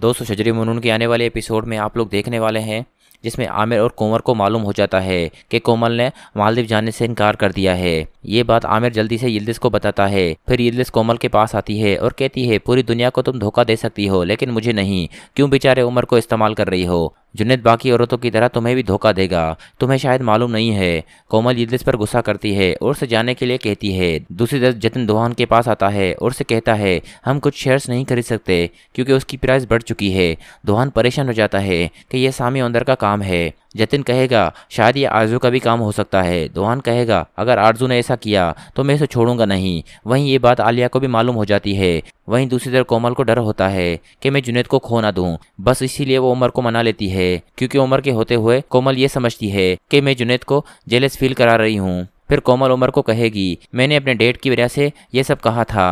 दोस्तों शजरी मुनून के आने वाले एपिसोड में आप लोग देखने वाले हैं जिसमें आमिर और कोमर को मालूम हो जाता है कि कोमल ने मालदीव जाने से इनकार कर दिया है ये बात आमिर जल्दी से यिल्दिस को बताता है फिर यिल्दिस कोमल के पास आती है और कहती है पूरी दुनिया को तुम धोखा दे सकती हो लेकिन मुझे नहीं क्यों बेचारे उमर को इस्तेमाल कर रही हो जुनेद बाकी औरतों की तरह तुम्हें भी धोखा देगा तुम्हें शायद मालूम नहीं है कोमल यिल्दिस पर गुस्सा करती है और उसे जाने के लिए कहती है दूसरी तरफ जतिन दोहान के पास आता है और उसे कहता है हम कुछ शेयर्स नहीं खरीद सकते क्योंकि उसकी प्राइस बढ़ चुकी है दोहान परेशान हो जाता है कि यह सामी अंदर का काम है जतिन कहेगा शायद ये आरजू का भी काम हो सकता है दोहान कहेगा अगर आरजू ने ऐसा किया तो मैं इसे छोड़ूंगा नहीं वहीं ये बात आलिया को भी मालूम हो जाती है वहीं दूसरी तरफ कोमल को डर होता है कि मैं जुनेद को खो ना दूं बस इसीलिए वो उमर को मना लेती है क्योंकि उमर के होते हुए कोमल ये समझती है कि मैं जुनेद को जेलस फील करा रही हूँ फिर कोमल उमर को कहेगी मैंने अपने डेट की वजह से यह सब कहा था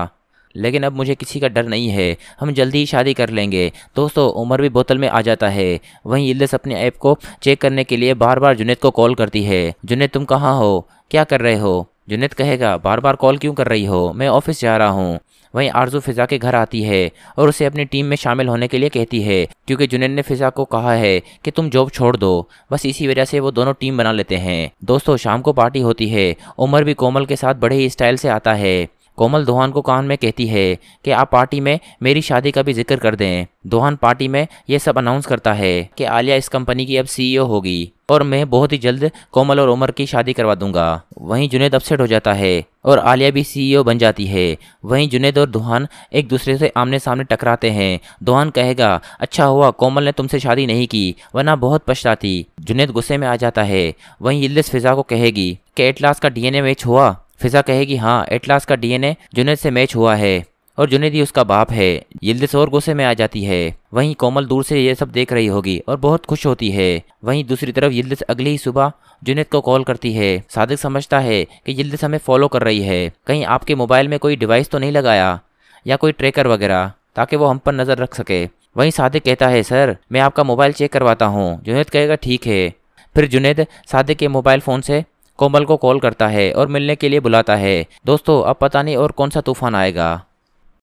लेकिन अब मुझे किसी का डर नहीं है हम जल्दी ही शादी कर लेंगे दोस्तों उमर भी बोतल में आ जाता है वहीं इल्लिस अपने ऐप को चेक करने के लिए बार बार जुनेद को कॉल करती है जुनेद तुम कहाँ हो क्या कर रहे हो जुनेद कहेगा बार बार कॉल क्यों कर रही हो मैं ऑफिस जा रहा हूँ वहीं आरजू फिज़ा के घर आती है और उसे अपनी टीम में शामिल होने के लिए कहती है क्योंकि जुनेद ने फिज़ा को कहा है कि तुम जॉब छोड़ दो बस इसी वजह से वो दोनों टीम बना लेते हैं दोस्तों शाम को पार्टी होती है उमर भी कोमल के साथ बड़े ही स्टाइल से आता है कोमल दोहान को कान में कहती है कि आप पार्टी में मेरी शादी का भी जिक्र कर दें दोहान पार्टी में यह सब अनाउंस करता है कि आलिया इस कंपनी की अब सीईओ होगी और मैं बहुत ही जल्द कोमल और उमर की शादी करवा दूंगा वहीं जुनेद अपसेट हो जाता है और आलिया भी सीईओ बन जाती है वहीं जुनेद और दोहान एक दूसरे से आमने सामने टकराते हैं दोहान कहेगा अच्छा हुआ कोमल ने तुमसे शादी नहीं की वरना बहुत पछताती जुनेद गुस्से में आ जाता है वहीं यिल्लिस फिजा को कहेगी कि एटलास का डीएनए मैच हुआ फिजा कहेगी हाँ एटलास का डीएनए जुनेद से मैच हुआ है और जुनेद ही उसका बाप है यिल्दिस और गुस्से में आ जाती है वहीं कोमल दूर से ये सब देख रही होगी और बहुत खुश होती है वहीं दूसरी तरफ यिल्दिस अगली ही सुबह जुनेद को कॉल करती है सादिक समझता है कि यिल्दिस हमें फॉलो कर रही है कहीं आपके मोबाइल में कोई डिवाइस तो नहीं लगाया या कोई ट्रेकर वगैरह ताकि वो हम पर नज़र रख सके वहीं सादिक कहता है सर मैं आपका मोबाइल चेक करवाता हूँ जुनेद कहेगा ठीक है फिर जुनेद सादिक के मोबाइल फ़ोन से कोमल को कॉल करता है और मिलने के लिए बुलाता है दोस्तों अब पता नहीं और कौन सा तूफान आएगा